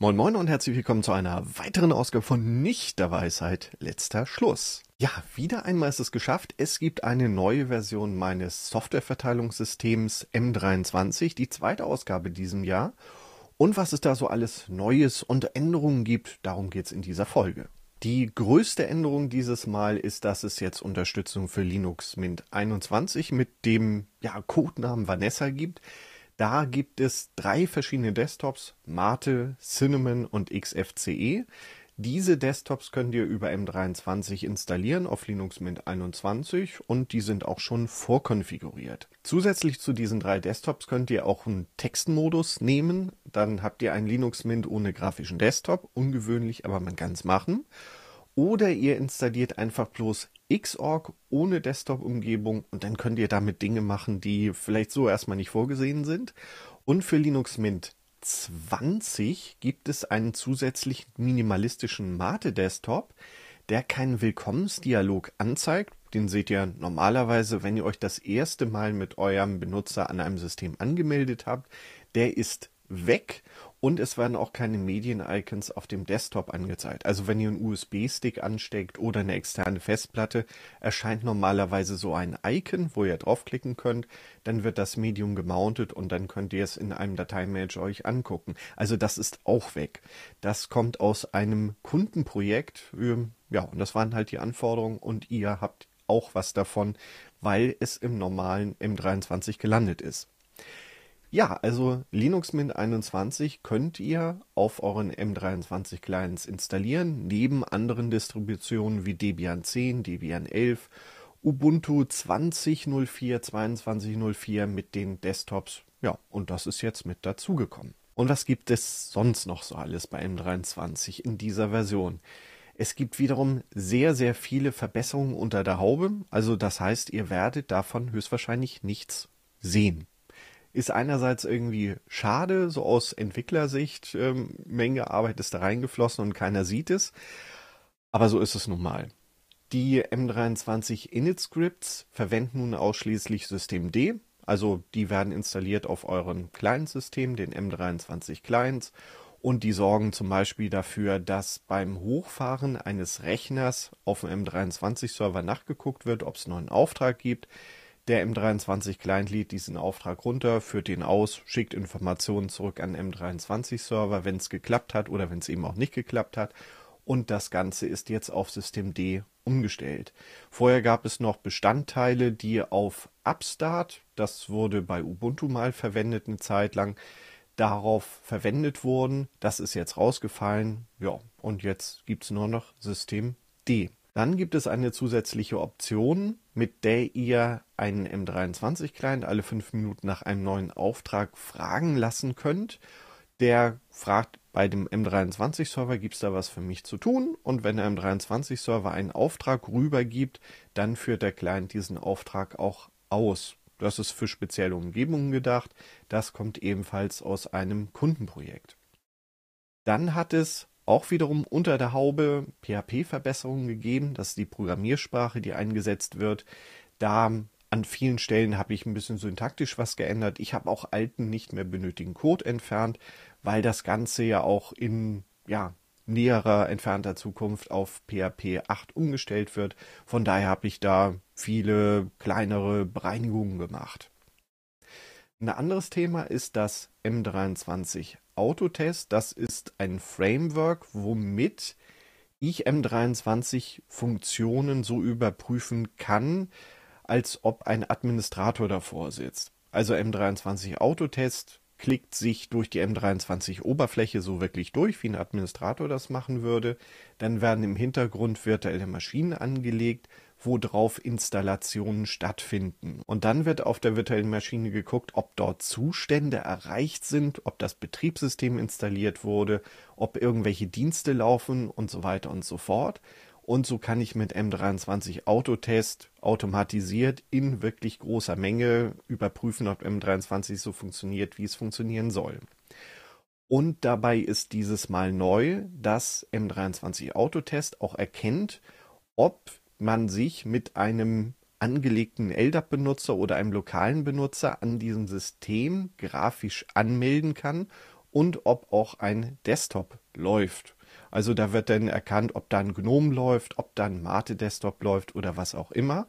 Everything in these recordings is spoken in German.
Moin Moin und herzlich willkommen zu einer weiteren Ausgabe von Nicht der Weisheit letzter Schluss. Ja, wieder einmal ist es geschafft. Es gibt eine neue Version meines Softwareverteilungssystems M23, die zweite Ausgabe diesem Jahr. Und was es da so alles Neues und Änderungen gibt, darum geht es in dieser Folge. Die größte Änderung dieses Mal ist, dass es jetzt Unterstützung für Linux Mint 21 mit dem ja, Codenamen Vanessa gibt. Da gibt es drei verschiedene Desktops, Mate, Cinnamon und XFCE. Diese Desktops könnt ihr über M23 installieren auf Linux Mint 21 und die sind auch schon vorkonfiguriert. Zusätzlich zu diesen drei Desktops könnt ihr auch einen Textmodus nehmen. Dann habt ihr einen Linux Mint ohne grafischen Desktop. Ungewöhnlich, aber man kann es machen. Oder ihr installiert einfach bloß Xorg ohne Desktop-Umgebung und dann könnt ihr damit Dinge machen, die vielleicht so erstmal nicht vorgesehen sind. Und für Linux Mint 20 gibt es einen zusätzlichen minimalistischen Mate-Desktop, der keinen Willkommensdialog anzeigt. Den seht ihr normalerweise, wenn ihr euch das erste Mal mit eurem Benutzer an einem System angemeldet habt. Der ist weg und es werden auch keine Medien-Icons auf dem Desktop angezeigt. Also wenn ihr einen USB-Stick ansteckt oder eine externe Festplatte, erscheint normalerweise so ein Icon, wo ihr draufklicken könnt. Dann wird das Medium gemountet und dann könnt ihr es in einem Dateimanager euch angucken. Also das ist auch weg. Das kommt aus einem Kundenprojekt. Ja, und das waren halt die Anforderungen und ihr habt auch was davon, weil es im normalen M23 gelandet ist. Ja, also Linux Mint 21 könnt ihr auf euren M23 Clients installieren, neben anderen Distributionen wie Debian 10, Debian 11, Ubuntu 2004, 2204 mit den Desktops. Ja, und das ist jetzt mit dazugekommen. Und was gibt es sonst noch so alles bei M23 in dieser Version? Es gibt wiederum sehr, sehr viele Verbesserungen unter der Haube. Also das heißt, ihr werdet davon höchstwahrscheinlich nichts sehen ist einerseits irgendwie schade, so aus Entwicklersicht, ähm, Menge Arbeit ist da reingeflossen und keiner sieht es. Aber so ist es nun mal. Die M23 Init Scripts verwenden nun ausschließlich System D, also die werden installiert auf euren Client-System, den M23 Clients, und die sorgen zum Beispiel dafür, dass beim Hochfahren eines Rechners auf dem M23-Server nachgeguckt wird, ob es einen neuen Auftrag gibt. Der M23 Client lädt diesen Auftrag runter, führt den aus, schickt Informationen zurück an M23 Server, wenn es geklappt hat oder wenn es eben auch nicht geklappt hat. Und das Ganze ist jetzt auf System D umgestellt. Vorher gab es noch Bestandteile, die auf Upstart, das wurde bei Ubuntu mal verwendet eine Zeit lang, darauf verwendet wurden. Das ist jetzt rausgefallen. Ja, und jetzt gibt es nur noch System D. Dann gibt es eine zusätzliche Option, mit der ihr einen M23-Client alle fünf Minuten nach einem neuen Auftrag fragen lassen könnt. Der fragt, bei dem M23-Server gibt es da was für mich zu tun? Und wenn der M23-Server einen Auftrag rübergibt, dann führt der Client diesen Auftrag auch aus. Das ist für spezielle Umgebungen gedacht. Das kommt ebenfalls aus einem Kundenprojekt. Dann hat es auch wiederum unter der Haube PHP-Verbesserungen gegeben. Das ist die Programmiersprache, die eingesetzt wird. Da an vielen Stellen habe ich ein bisschen syntaktisch was geändert. Ich habe auch alten, nicht mehr benötigten Code entfernt, weil das Ganze ja auch in ja, näherer, entfernter Zukunft auf PHP 8 umgestellt wird. Von daher habe ich da viele kleinere Bereinigungen gemacht. Ein anderes Thema ist das M23 Autotest. Das ist ein Framework, womit ich M23 Funktionen so überprüfen kann, als ob ein Administrator davor sitzt. Also M23 Autotest klickt sich durch die M23 Oberfläche so wirklich durch, wie ein Administrator das machen würde. Dann werden im Hintergrund virtuelle Maschinen angelegt, wo drauf Installationen stattfinden. Und dann wird auf der virtuellen Maschine geguckt, ob dort Zustände erreicht sind, ob das Betriebssystem installiert wurde, ob irgendwelche Dienste laufen und so weiter und so fort. Und so kann ich mit M23 Autotest automatisiert in wirklich großer Menge überprüfen, ob M23 so funktioniert, wie es funktionieren soll. Und dabei ist dieses Mal neu, dass M23 Autotest auch erkennt, ob man sich mit einem angelegten LDAP-Benutzer oder einem lokalen Benutzer an diesem System grafisch anmelden kann und ob auch ein Desktop läuft. Also da wird dann erkannt, ob dann GNOME läuft, ob dann Mate Desktop läuft oder was auch immer.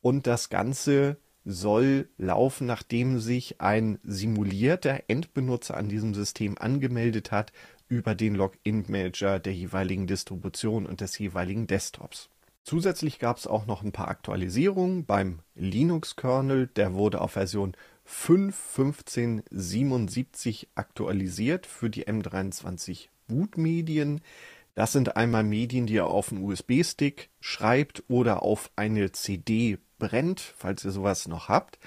Und das Ganze soll laufen, nachdem sich ein simulierter Endbenutzer an diesem System angemeldet hat über den Login Manager der jeweiligen Distribution und des jeweiligen Desktops. Zusätzlich gab es auch noch ein paar Aktualisierungen beim Linux-Kernel. Der wurde auf Version 5.15.77 aktualisiert für die M23 Boot-Medien. Das sind einmal Medien, die ihr auf einen USB-Stick schreibt oder auf eine CD brennt, falls ihr sowas noch habt,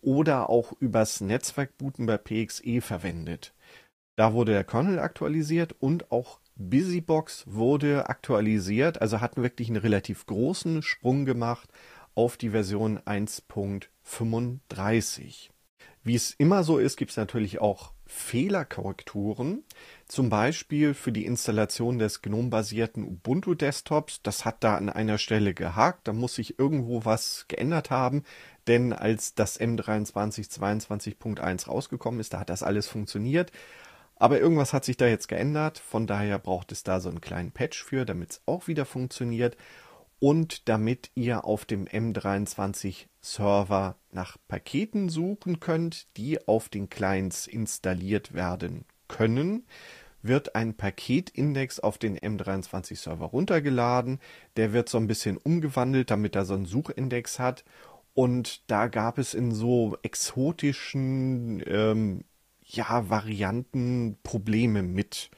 oder auch übers Netzwerk booten bei PXE verwendet. Da wurde der Kernel aktualisiert und auch Busybox wurde aktualisiert, also hat wirklich einen relativ großen Sprung gemacht auf die Version 1.35. Wie es immer so ist, gibt es natürlich auch Fehlerkorrekturen, zum Beispiel für die Installation des GNOME-basierten Ubuntu-Desktops. Das hat da an einer Stelle gehakt, da muss sich irgendwo was geändert haben, denn als das M23 22.1 rausgekommen ist, da hat das alles funktioniert. Aber irgendwas hat sich da jetzt geändert, von daher braucht es da so einen kleinen Patch für, damit es auch wieder funktioniert und damit ihr auf dem M23 Server nach Paketen suchen könnt, die auf den Clients installiert werden können, wird ein Paketindex auf den M23 Server runtergeladen. Der wird so ein bisschen umgewandelt, damit er so einen Suchindex hat. Und da gab es in so exotischen ähm, ja, Varianten, Probleme mit.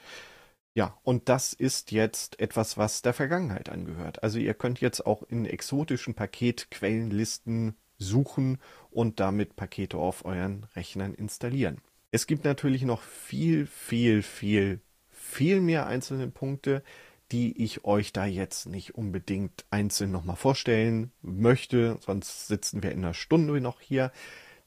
Ja, und das ist jetzt etwas, was der Vergangenheit angehört. Also ihr könnt jetzt auch in exotischen Paketquellenlisten suchen und damit Pakete auf euren Rechnern installieren. Es gibt natürlich noch viel, viel, viel, viel mehr einzelne Punkte, die ich euch da jetzt nicht unbedingt einzeln nochmal vorstellen möchte, sonst sitzen wir in einer Stunde noch hier.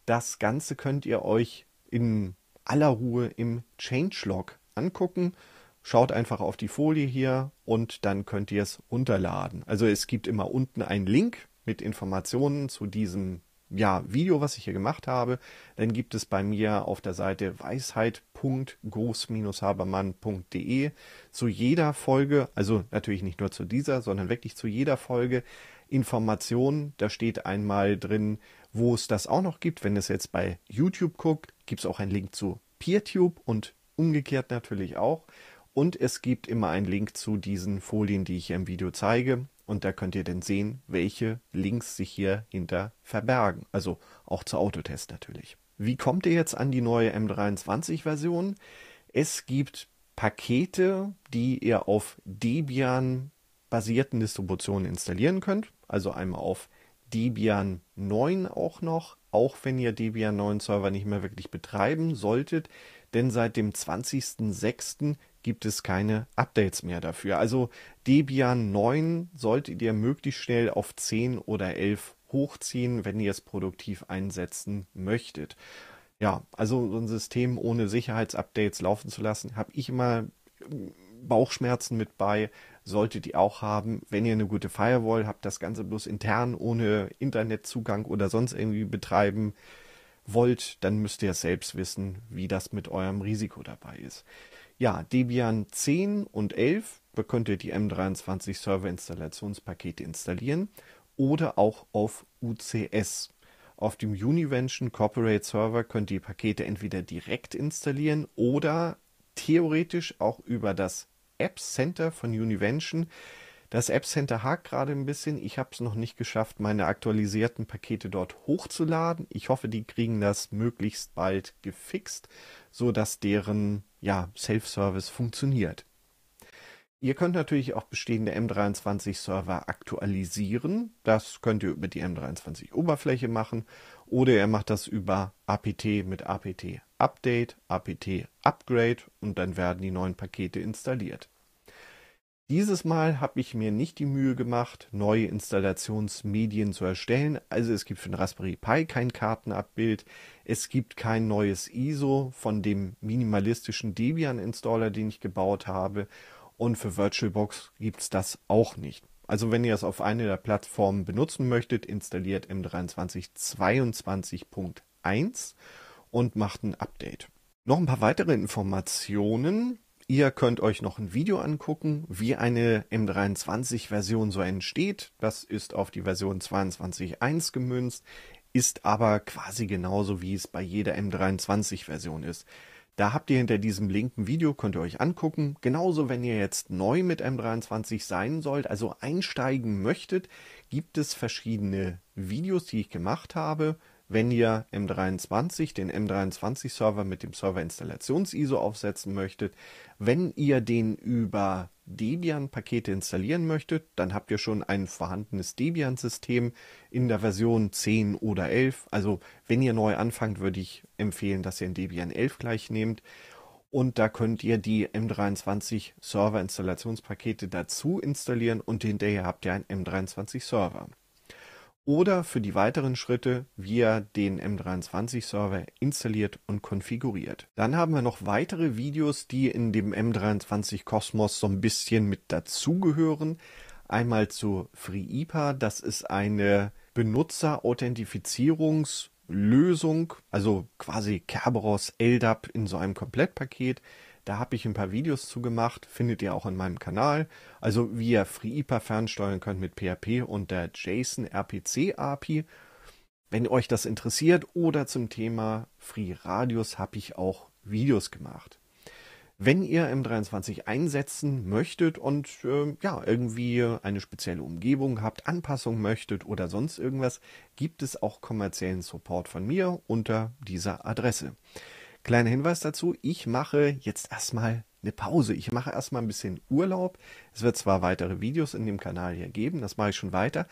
Das Ganze könnt ihr euch in aller Ruhe im Changelog angucken. Schaut einfach auf die Folie hier und dann könnt ihr es runterladen. Also es gibt immer unten einen Link mit Informationen zu diesem ja, Video, was ich hier gemacht habe. Dann gibt es bei mir auf der Seite weisheit.groß-habermann.de zu jeder Folge, also natürlich nicht nur zu dieser, sondern wirklich zu jeder Folge Informationen. Da steht einmal drin, wo es das auch noch gibt, wenn es jetzt bei YouTube guckt, gibt es auch einen Link zu PeerTube und umgekehrt natürlich auch. Und es gibt immer einen Link zu diesen Folien, die ich hier im Video zeige. Und da könnt ihr dann sehen, welche Links sich hier hinter verbergen. Also auch zu Autotest natürlich. Wie kommt ihr jetzt an die neue M23-Version? Es gibt Pakete, die ihr auf Debian basierten Distributionen installieren könnt. Also einmal auf Debian 9 auch noch auch wenn ihr Debian 9 Server nicht mehr wirklich betreiben solltet, denn seit dem 20.06. gibt es keine Updates mehr dafür. Also Debian 9 solltet ihr möglichst schnell auf 10 oder 11 hochziehen, wenn ihr es produktiv einsetzen möchtet. Ja, also so ein System ohne Sicherheitsupdates laufen zu lassen, habe ich immer Bauchschmerzen mit bei. Solltet ihr auch haben, wenn ihr eine gute Firewall habt, das Ganze bloß intern ohne Internetzugang oder sonst irgendwie betreiben wollt, dann müsst ihr selbst wissen, wie das mit eurem Risiko dabei ist. Ja, Debian 10 und 11 könnt ihr die M23 Server Installationspakete installieren oder auch auf UCS. Auf dem Univention Corporate Server könnt ihr Pakete entweder direkt installieren oder theoretisch auch über das App Center von Univention. Das App Center hakt gerade ein bisschen. Ich habe es noch nicht geschafft, meine aktualisierten Pakete dort hochzuladen. Ich hoffe, die kriegen das möglichst bald gefixt, sodass deren ja, Self-Service funktioniert. Ihr könnt natürlich auch bestehende M23-Server aktualisieren. Das könnt ihr über die M23-Oberfläche machen oder ihr macht das über apt mit apt Update, apt Upgrade und dann werden die neuen Pakete installiert. Dieses Mal habe ich mir nicht die Mühe gemacht, neue Installationsmedien zu erstellen. Also es gibt für den Raspberry Pi kein Kartenabbild, es gibt kein neues ISO von dem minimalistischen Debian-Installer, den ich gebaut habe und für VirtualBox gibt es das auch nicht. Also wenn ihr es auf eine der Plattformen benutzen möchtet, installiert M23 22.1 und macht ein Update. Noch ein paar weitere Informationen. Ihr könnt euch noch ein Video angucken, wie eine M23-Version so entsteht. Das ist auf die Version 22.1 gemünzt, ist aber quasi genauso, wie es bei jeder M23-Version ist. Da habt ihr hinter diesem linken Video, könnt ihr euch angucken. Genauso, wenn ihr jetzt neu mit M23 sein sollt, also einsteigen möchtet, gibt es verschiedene Videos, die ich gemacht habe. Wenn ihr M23, den M23-Server mit dem Server Installations-ISO aufsetzen möchtet, wenn ihr den über Debian-Pakete installieren möchtet, dann habt ihr schon ein vorhandenes Debian-System in der Version 10 oder 11. Also wenn ihr neu anfangt, würde ich empfehlen, dass ihr ein Debian 11 gleich nehmt. Und da könnt ihr die M23 Server Installationspakete dazu installieren und hinterher habt ihr einen M23 Server oder für die weiteren Schritte via den M23-Server installiert und konfiguriert. Dann haben wir noch weitere Videos, die in dem M23-Kosmos so ein bisschen mit dazugehören. Einmal zu FreeIPA, das ist eine Benutzerauthentifizierungslösung, also quasi Kerberos LDAP in so einem Komplettpaket. Da habe ich ein paar Videos zu gemacht, findet ihr auch in meinem Kanal. Also wie ihr FreeIPA fernsteuern könnt mit PHP und der JSON RPC API. Wenn euch das interessiert oder zum Thema FreeRadius habe ich auch Videos gemacht. Wenn ihr M23 einsetzen möchtet und äh, ja, irgendwie eine spezielle Umgebung habt, Anpassung möchtet oder sonst irgendwas, gibt es auch kommerziellen Support von mir unter dieser Adresse. Kleiner Hinweis dazu, ich mache jetzt erstmal eine Pause. Ich mache erstmal ein bisschen Urlaub. Es wird zwar weitere Videos in dem Kanal hier geben, das mache ich schon weiter,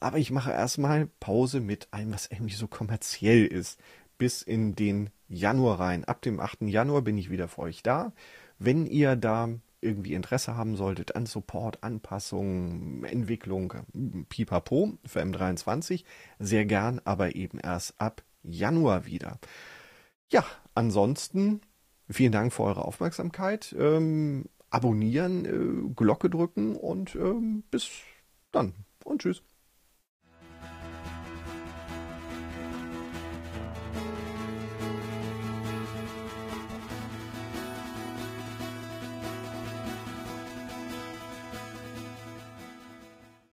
aber ich mache erstmal Pause mit allem, was irgendwie so kommerziell ist, bis in den Januar rein. Ab dem 8. Januar bin ich wieder für euch da. Wenn ihr da irgendwie Interesse haben solltet an Support, Anpassung, Entwicklung, pipapo für M23, sehr gern, aber eben erst ab Januar wieder. Ja, ansonsten vielen Dank für eure Aufmerksamkeit. Ähm, abonnieren, äh, Glocke drücken und ähm, bis dann und tschüss.